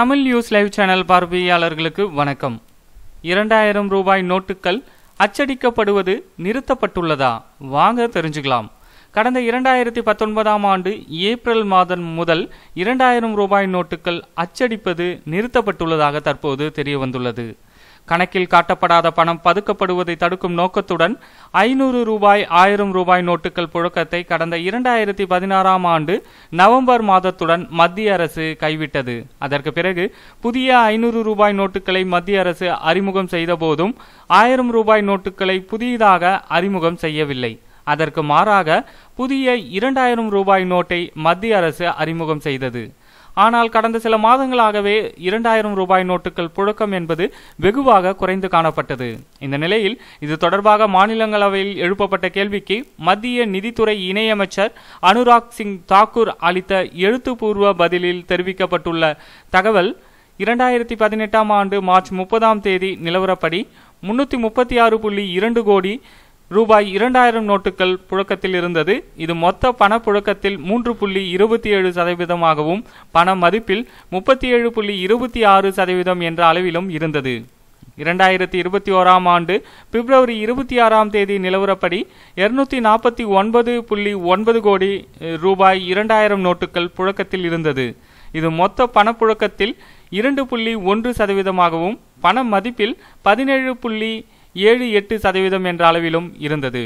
Tamil news live channel பார்வையாளர்களுக்கு வணக்கம் இரண்டாயிரம் ரூபாய் நோட்டுகள் அச்சடிக்கப்படுவது நிறுத்தப்பட்டுள்ளதா வாங்க தெரிஞ்சுக்கலாம் கடந்த இரண்டாயிரத்தி பத்தொன்பதாம் ஆண்டு ஏப்ரல் மாதம் முதல் இரண்டாயிரம் ரூபாய் நோட்டுகள் அச்சடிப்பது நிறுத்தப்பட்டுள்ளதாக தற்போது தெரிய வந்துள்ளது கணக்கில் காட்டப்படாத பணம் பதுக்கப்படுவதை தடுக்கும் நோக்கத்துடன் ஐநூறு ரூபாய் ஆயிரம் ரூபாய் நோட்டுகள் புழக்கத்தை கடந்த இரண்டாயிரத்தி பதினாறாம் ஆண்டு நவம்பர் மாதத்துடன் மத்திய அரசு கைவிட்டது அதற்கு பிறகு புதிய ஐநூறு ரூபாய் நோட்டுகளை மத்திய அரசு அறிமுகம் செய்த போதும் ஆயிரம் ரூபாய் நோட்டுகளை புதிதாக அறிமுகம் செய்யவில்லை அதற்கு மாறாக புதிய இரண்டாயிரம் ரூபாய் நோட்டை மத்திய அரசு அறிமுகம் செய்தது ஆனால் கடந்த சில மாதங்களாகவே இரண்டாயிரம் ரூபாய் நோட்டுகள் புழக்கம் என்பது வெகுவாக குறைந்து காணப்பட்டது இந்த நிலையில் இது தொடர்பாக மாநிலங்களவையில் எழுப்பப்பட்ட கேள்விக்கு மத்திய நிதித்துறை இணையமைச்சர் அனுராக் சிங் தாக்கூர் அளித்த எழுத்துப்பூர்வ பதிலில் தெரிவிக்கப்பட்டுள்ள தகவல் இரண்டாயிரத்தி பதினெட்டாம் ஆண்டு மார்ச் முப்பதாம் தேதி நிலவரப்படி முன்னூற்றி முப்பத்தி ஆறு புள்ளி இரண்டு கோடி ரூபாய் இரண்டாயிரம் நோட்டுகள் புழக்கத்தில் இருந்தது இது மொத்த பணப்புழக்கத்தில் மூன்று புள்ளி இருபத்தி ஏழு சதவீதமாகவும் பண மதிப்பில் முப்பத்தி ஏழு புள்ளி இருபத்தி ஆறு சதவீதம் என்ற அளவிலும் இருந்தது இரண்டாயிரத்தி இருபத்தி ஓராம் ஆண்டு பிப்ரவரி இருபத்தி ஆறாம் தேதி நிலவரப்படி இருநூத்தி நாற்பத்தி ஒன்பது புள்ளி ஒன்பது கோடி ரூபாய் இரண்டாயிரம் நோட்டுகள் புழக்கத்தில் இருந்தது இது மொத்த பணப்புழக்கத்தில் இரண்டு புள்ளி ஒன்று சதவீதமாகவும் பண மதிப்பில் பதினேழு புள்ளி ஏழு எட்டு சதவீதம் என்ற அளவிலும் இருந்தது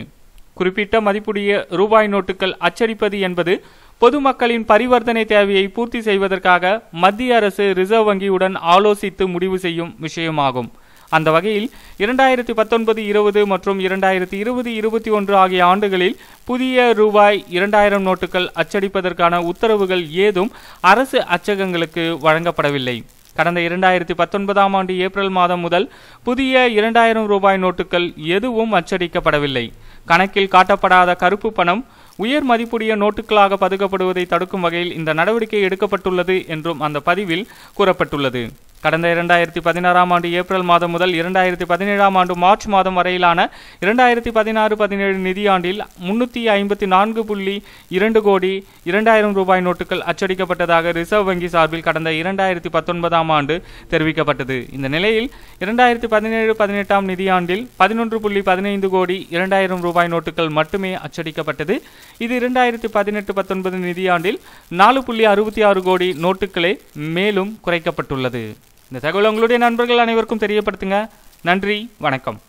குறிப்பிட்ட மதிப்புடைய ரூபாய் நோட்டுகள் அச்சடிப்பது என்பது பொதுமக்களின் பரிவர்த்தனை தேவையை பூர்த்தி செய்வதற்காக மத்திய அரசு ரிசர்வ் வங்கியுடன் ஆலோசித்து முடிவு செய்யும் விஷயமாகும் அந்த வகையில் இரண்டாயிரத்தி பத்தொன்பது இருபது மற்றும் இரண்டாயிரத்தி இருபது இருபத்தி ஒன்று ஆகிய ஆண்டுகளில் புதிய ரூபாய் இரண்டாயிரம் நோட்டுகள் அச்சடிப்பதற்கான உத்தரவுகள் ஏதும் அரசு அச்சகங்களுக்கு வழங்கப்படவில்லை கடந்த இரண்டாயிரத்தி பத்தொன்பதாம் ஆண்டு ஏப்ரல் மாதம் முதல் புதிய இரண்டாயிரம் ரூபாய் நோட்டுகள் எதுவும் அச்சடிக்கப்படவில்லை கணக்கில் காட்டப்படாத கருப்பு பணம் உயர் மதிப்புடைய நோட்டுகளாக பதுக்கப்படுவதை தடுக்கும் வகையில் இந்த நடவடிக்கை எடுக்கப்பட்டுள்ளது என்றும் அந்த பதிவில் கூறப்பட்டுள்ளது கடந்த இரண்டாயிரத்தி பதினாறாம் ஆண்டு ஏப்ரல் மாதம் முதல் இரண்டாயிரத்தி பதினேழாம் ஆண்டு மார்ச் மாதம் வரையிலான இரண்டாயிரத்தி பதினாறு பதினேழு நிதியாண்டில் முன்னூற்றி ஐம்பத்தி நான்கு புள்ளி இரண்டு கோடி இரண்டாயிரம் ரூபாய் நோட்டுகள் அச்சடிக்கப்பட்டதாக ரிசர்வ் வங்கி சார்பில் கடந்த இரண்டாயிரத்தி பத்தொன்பதாம் ஆண்டு தெரிவிக்கப்பட்டது இந்த நிலையில் இரண்டாயிரத்தி பதினேழு பதினெட்டாம் நிதியாண்டில் பதினொன்று புள்ளி பதினைந்து கோடி இரண்டாயிரம் ரூபாய் நோட்டுகள் மட்டுமே அச்சடிக்கப்பட்டது இது இரண்டாயிரத்தி பதினெட்டு பத்தொன்பது நிதியாண்டில் நாலு புள்ளி அறுபத்தி ஆறு கோடி நோட்டுகளே மேலும் குறைக்கப்பட்டுள்ளது இந்த தகவல் உங்களுடைய நண்பர்கள் அனைவருக்கும் தெரியப்படுத்துங்க நன்றி வணக்கம்